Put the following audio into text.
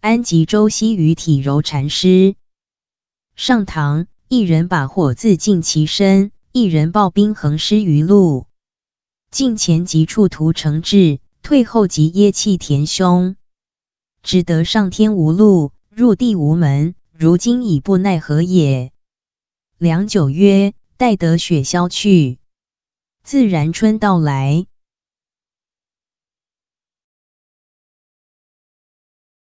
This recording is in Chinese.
安吉周西余体柔禅师，上堂：一人把火自尽其身，一人抱冰横尸于路。进前即触屠成志，退后即噎气填胸，只得上天无路，入地无门。如今已不奈何也。良久曰：待得雪消去，自然春到来。